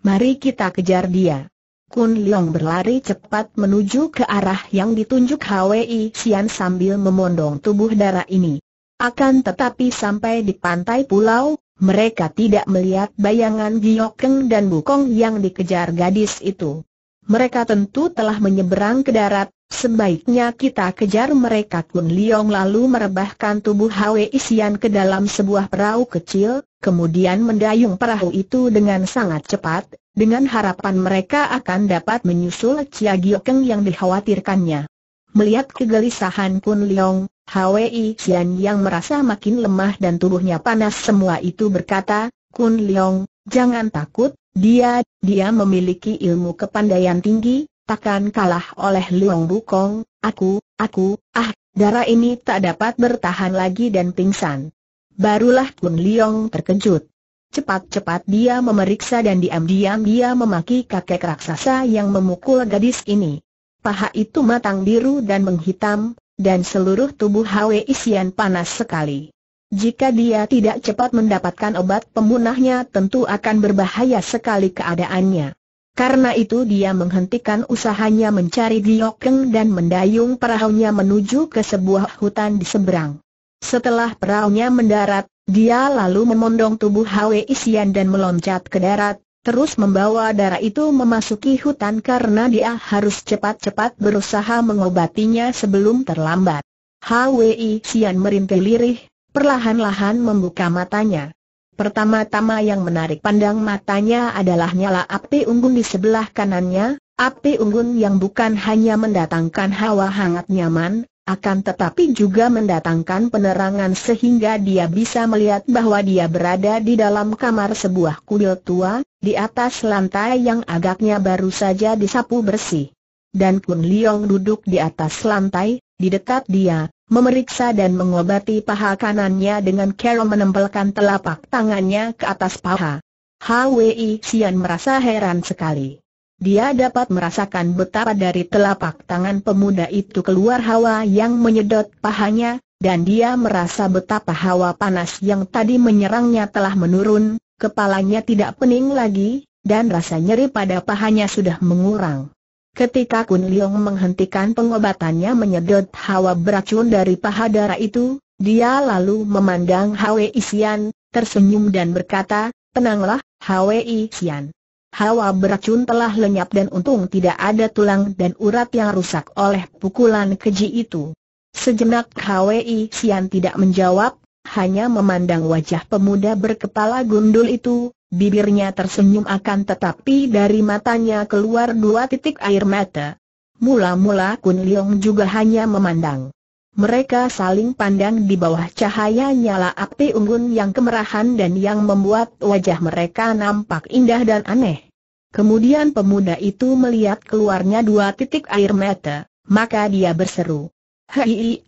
Mari kita kejar dia. Kun Leong berlari cepat menuju ke arah yang ditunjuk Hwi Xian sambil memondong tubuh darah ini. Akan tetapi sampai di pantai pulau, mereka tidak melihat bayangan Giok Keng dan Bukong yang dikejar gadis itu. Mereka tentu telah menyeberang ke darat, sebaiknya kita kejar mereka Kun Leong lalu merebahkan tubuh Hwi Xian ke dalam sebuah perahu kecil, kemudian mendayung perahu itu dengan sangat cepat, dengan harapan mereka akan dapat menyusul Chia Giokeng yang dikhawatirkannya. Melihat kegelisahan Kun Leong, Hwi Xian yang merasa makin lemah dan tubuhnya panas semua itu berkata, Kun Leong, jangan takut, dia, dia memiliki ilmu kepandaian tinggi, takkan kalah oleh Leong Bukong, aku, aku, ah, darah ini tak dapat bertahan lagi dan pingsan. Barulah Kun Liong terkejut. Cepat-cepat dia memeriksa dan diam-diam dia memaki kakek raksasa yang memukul gadis ini. Paha itu matang biru dan menghitam, dan seluruh tubuh Hwe Isian panas sekali. Jika dia tidak cepat mendapatkan obat pembunahnya, tentu akan berbahaya sekali keadaannya. Karena itu dia menghentikan usahanya mencari Giokeng dan mendayung perahunya menuju ke sebuah hutan di seberang. Setelah perahunya mendarat, dia lalu memondong tubuh Hwe Isian dan meloncat ke darat, terus membawa darah itu memasuki hutan karena dia harus cepat-cepat berusaha mengobatinya sebelum terlambat. Hwe Isian merintih lirih, perlahan-lahan membuka matanya. Pertama-tama yang menarik pandang matanya adalah nyala api unggun di sebelah kanannya, api unggun yang bukan hanya mendatangkan hawa hangat nyaman, akan tetapi juga mendatangkan penerangan sehingga dia bisa melihat bahwa dia berada di dalam kamar sebuah kuil tua, di atas lantai yang agaknya baru saja disapu bersih. Dan Kun Liong duduk di atas lantai, di dekat dia, memeriksa dan mengobati paha kanannya dengan kero menempelkan telapak tangannya ke atas paha. Hwi Sian merasa heran sekali. Dia dapat merasakan betapa dari telapak tangan pemuda itu keluar hawa yang menyedot pahanya, dan dia merasa betapa hawa panas yang tadi menyerangnya telah menurun, kepalanya tidak pening lagi, dan rasa nyeri pada pahanya sudah mengurang. Ketika Kun Liong menghentikan pengobatannya menyedot hawa beracun dari paha darah itu, dia lalu memandang Hwi Xian, tersenyum dan berkata, tenanglah, Hwi Xian hawa beracun telah lenyap dan untung tidak ada tulang dan urat yang rusak oleh pukulan keji itu. Sejenak HWI Sian tidak menjawab, hanya memandang wajah pemuda berkepala gundul itu, bibirnya tersenyum akan tetapi dari matanya keluar dua titik air mata. Mula-mula Kun Leong juga hanya memandang. Mereka saling pandang di bawah cahaya nyala api unggun yang kemerahan dan yang membuat wajah mereka nampak indah dan aneh. Kemudian pemuda itu melihat keluarnya dua titik air mata, maka dia berseru. Hei,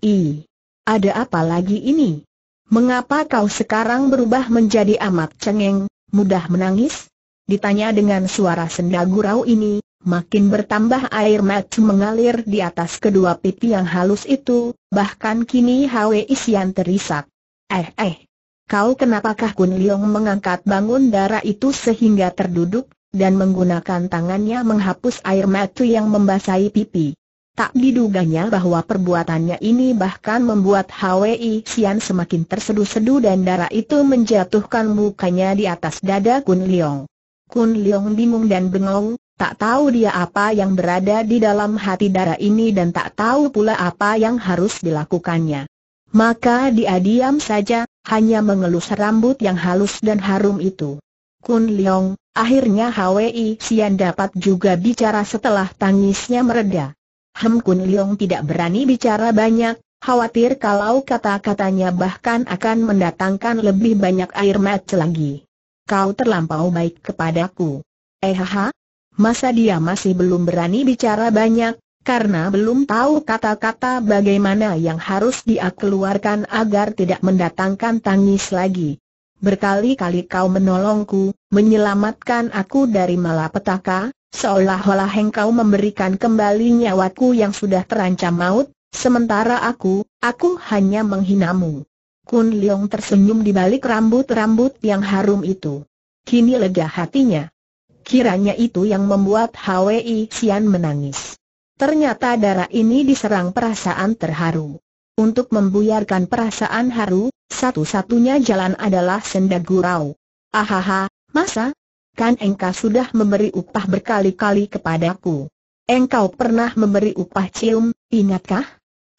ada apa lagi ini? Mengapa kau sekarang berubah menjadi amat cengeng, mudah menangis? Ditanya dengan suara senda gurau ini, Makin bertambah air mata mengalir di atas kedua pipi yang halus itu, bahkan kini Hwe Isian terisak. Eh eh, kau kenapakah Kun Leong mengangkat bangun darah itu sehingga terduduk, dan menggunakan tangannya menghapus air mata yang membasahi pipi. Tak diduganya bahwa perbuatannya ini bahkan membuat Hwe Isian semakin terseduh-seduh dan darah itu menjatuhkan mukanya di atas dada Kun Leong. Kun Leong bingung dan bengong, Tak tahu dia apa yang berada di dalam hati darah ini dan tak tahu pula apa yang harus dilakukannya. Maka dia diam saja, hanya mengelus rambut yang halus dan harum itu. Kun Leong, akhirnya Hwi Sian dapat juga bicara setelah tangisnya mereda. Hem Kun Leong tidak berani bicara banyak, khawatir kalau kata-katanya bahkan akan mendatangkan lebih banyak air mata lagi. Kau terlampau baik kepadaku. Eh ha, Masa dia masih belum berani bicara banyak, karena belum tahu kata-kata bagaimana yang harus dia keluarkan agar tidak mendatangkan tangis lagi. Berkali-kali kau menolongku, menyelamatkan aku dari malapetaka, seolah-olah engkau memberikan kembali nyawaku yang sudah terancam maut, sementara aku, aku hanya menghinamu. Kun Leong tersenyum di balik rambut-rambut yang harum itu. Kini lega hatinya kiranya itu yang membuat HWI Sian menangis. Ternyata darah ini diserang perasaan terharu. Untuk membuyarkan perasaan haru, satu-satunya jalan adalah sendagurau. gurau. Ahaha, masa? Kan engkau sudah memberi upah berkali-kali kepadaku. Engkau pernah memberi upah cium, ingatkah?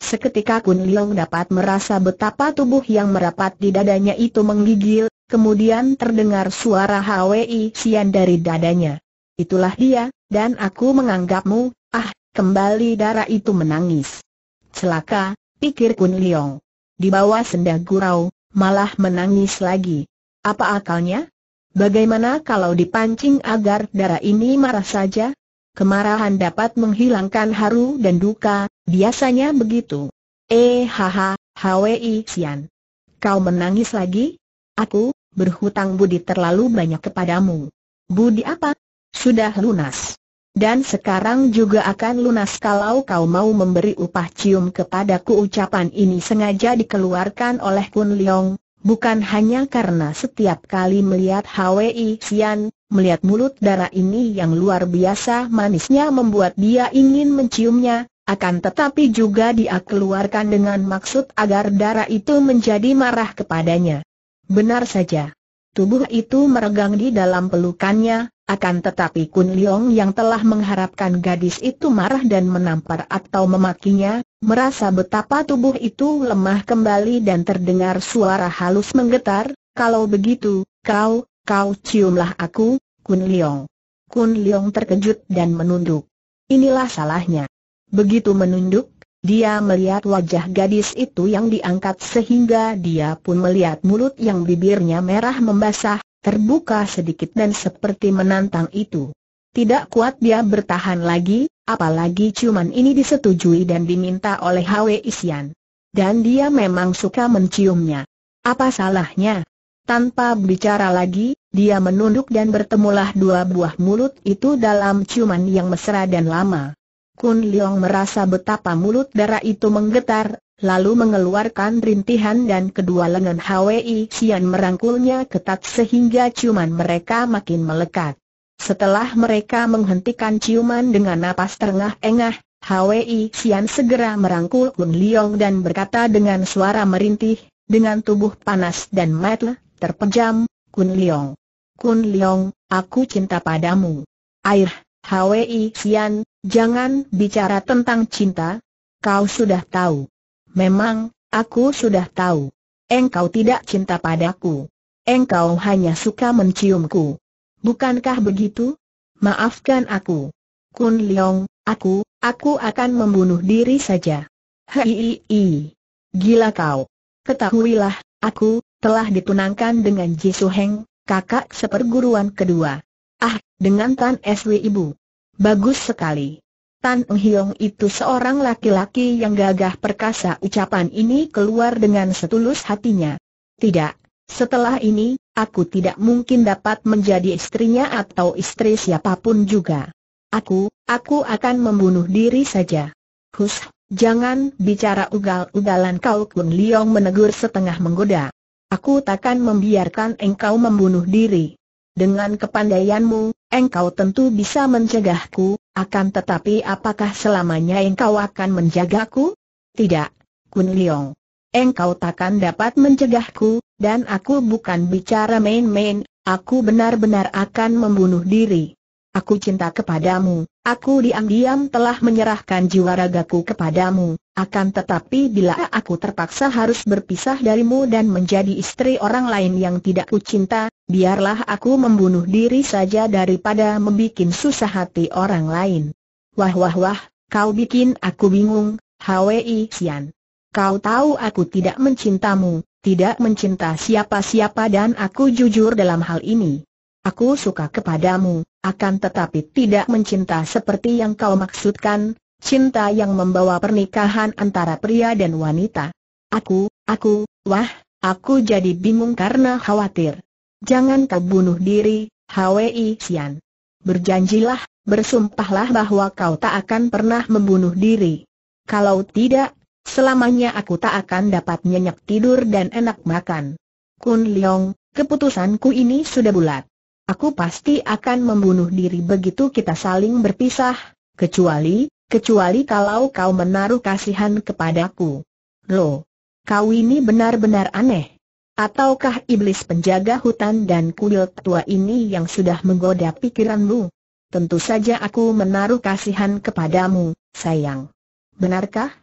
Seketika Kun Leong dapat merasa betapa tubuh yang merapat di dadanya itu menggigil, Kemudian terdengar suara Hwi Sian dari dadanya. Itulah dia, dan aku menganggapmu, ah, kembali darah itu menangis. Celaka, pikir Kun Liong. Di bawah senda gurau, malah menangis lagi. Apa akalnya? Bagaimana kalau dipancing agar darah ini marah saja? Kemarahan dapat menghilangkan haru dan duka, biasanya begitu. Eh haha, Hwi Sian. Kau menangis lagi? Aku, berhutang budi terlalu banyak kepadamu. Budi apa? Sudah lunas. Dan sekarang juga akan lunas kalau kau mau memberi upah cium kepadaku ucapan ini sengaja dikeluarkan oleh Kun Leong, bukan hanya karena setiap kali melihat HWI Sian, melihat mulut darah ini yang luar biasa manisnya membuat dia ingin menciumnya, akan tetapi juga dia keluarkan dengan maksud agar darah itu menjadi marah kepadanya. Benar saja. Tubuh itu meregang di dalam pelukannya, akan tetapi Kun Leong yang telah mengharapkan gadis itu marah dan menampar atau memakinya, merasa betapa tubuh itu lemah kembali dan terdengar suara halus menggetar, kalau begitu, kau, kau ciumlah aku, Kun Leong. Kun Leong terkejut dan menunduk. Inilah salahnya. Begitu menunduk, dia melihat wajah gadis itu yang diangkat sehingga dia pun melihat mulut yang bibirnya merah membasah, terbuka sedikit dan seperti menantang itu. Tidak kuat dia bertahan lagi, apalagi ciuman ini disetujui dan diminta oleh Hwe Isian. Dan dia memang suka menciumnya. Apa salahnya? Tanpa bicara lagi, dia menunduk dan bertemulah dua buah mulut itu dalam ciuman yang mesra dan lama. Kun Leong merasa betapa mulut darah itu menggetar, lalu mengeluarkan rintihan dan kedua lengan Hwi Xian merangkulnya ketat sehingga ciuman mereka makin melekat. Setelah mereka menghentikan ciuman dengan napas terengah-engah, Hwi Xian segera merangkul Kun Leong dan berkata dengan suara merintih, dengan tubuh panas dan mata terpejam, Kun Leong. Kun Leong, aku cinta padamu. Air Hwi Xian, jangan bicara tentang cinta. Kau sudah tahu. Memang, aku sudah tahu. Engkau tidak cinta padaku. Engkau hanya suka menciumku. Bukankah begitu? Maafkan aku. Kun Leong, aku, aku akan membunuh diri saja. Hei, gila kau. Ketahuilah, aku telah ditunangkan dengan Ji Heng, kakak seperguruan kedua. Ah, dengan Tan Swi Ibu. Bagus sekali. Tan Eng Hiong itu seorang laki-laki yang gagah perkasa ucapan ini keluar dengan setulus hatinya. Tidak, setelah ini, aku tidak mungkin dapat menjadi istrinya atau istri siapapun juga. Aku, aku akan membunuh diri saja. Hus, jangan bicara ugal-ugalan kau Kun Liong menegur setengah menggoda. Aku takkan membiarkan engkau membunuh diri. Dengan kepandaianmu, engkau tentu bisa mencegahku, akan tetapi apakah selamanya engkau akan menjagaku? Tidak, Kun Liong. Engkau takkan dapat mencegahku, dan aku bukan bicara main-main, aku benar-benar akan membunuh diri. Aku cinta kepadamu, aku diam-diam telah menyerahkan jiwa ragaku kepadamu, akan tetapi bila aku terpaksa harus berpisah darimu dan menjadi istri orang lain yang tidak ku cinta, biarlah aku membunuh diri saja daripada membuat susah hati orang lain. Wah wah wah, kau bikin aku bingung, Hwi Sian. Kau tahu aku tidak mencintamu, tidak mencinta siapa-siapa dan aku jujur dalam hal ini. Aku suka kepadamu, akan tetapi tidak mencinta seperti yang kau maksudkan, cinta yang membawa pernikahan antara pria dan wanita. Aku, aku, wah, aku jadi bingung karena khawatir. Jangan kau bunuh diri, Hwi Sian. Berjanjilah, bersumpahlah bahwa kau tak akan pernah membunuh diri. Kalau tidak, selamanya aku tak akan dapat nyenyak tidur dan enak makan. Kun Leong, keputusanku ini sudah bulat. Aku pasti akan membunuh diri begitu kita saling berpisah, kecuali, kecuali kalau kau menaruh kasihan kepadaku. Lo, kau ini benar-benar aneh. Ataukah iblis penjaga hutan dan kuil tua ini yang sudah menggoda pikiranmu? Tentu saja aku menaruh kasihan kepadamu, sayang. Benarkah?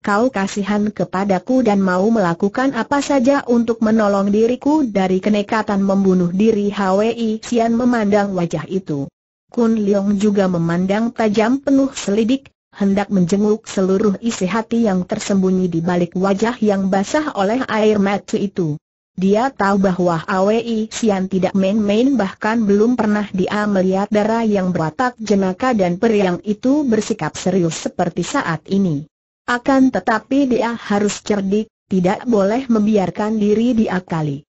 kau kasihan kepadaku dan mau melakukan apa saja untuk menolong diriku dari kenekatan membunuh diri Hwi Sian memandang wajah itu. Kun Leong juga memandang tajam penuh selidik, hendak menjenguk seluruh isi hati yang tersembunyi di balik wajah yang basah oleh air mata itu. Dia tahu bahwa HWI Sian tidak main-main bahkan belum pernah dia melihat darah yang beratak jenaka dan periang itu bersikap serius seperti saat ini. Akan tetapi dia harus cerdik, tidak boleh membiarkan diri diakali.